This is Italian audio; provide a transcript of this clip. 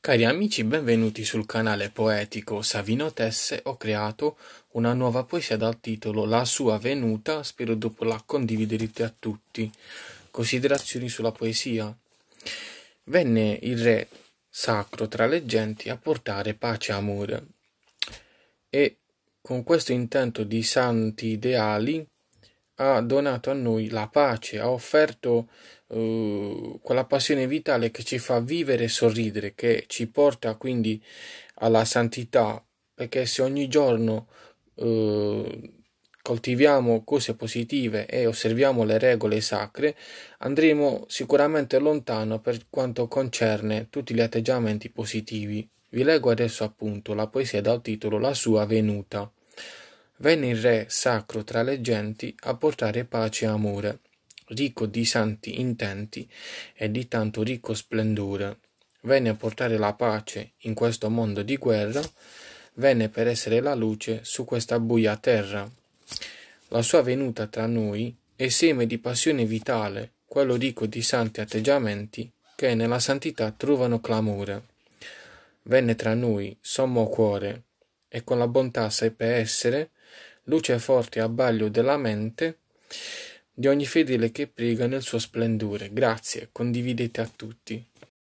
Cari amici, benvenuti sul canale poetico Savino Tesse. Ho creato una nuova poesia dal titolo La sua venuta, spero dopo la condividerete a tutti. Considerazioni sulla poesia. Venne il re sacro tra le genti a portare pace e amore e con questo intento di santi ideali ha donato a noi la pace, ha offerto uh, quella passione vitale che ci fa vivere e sorridere, che ci porta quindi alla santità, perché se ogni giorno uh, coltiviamo cose positive e osserviamo le regole sacre, andremo sicuramente lontano per quanto concerne tutti gli atteggiamenti positivi. Vi leggo adesso appunto la poesia dal titolo La sua venuta. Venne il re sacro tra le genti a portare pace e amore, ricco di santi intenti e di tanto ricco splendore. Venne a portare la pace in questo mondo di guerra, venne per essere la luce su questa buia terra. La sua venuta tra noi è seme di passione vitale, quello ricco di santi atteggiamenti che nella santità trovano clamore. Venne tra noi sommo cuore, e con la bontà seppe essere luce forte e abbaglio della mente di ogni fedele che prega nel suo splendore. Grazie, condividete a tutti.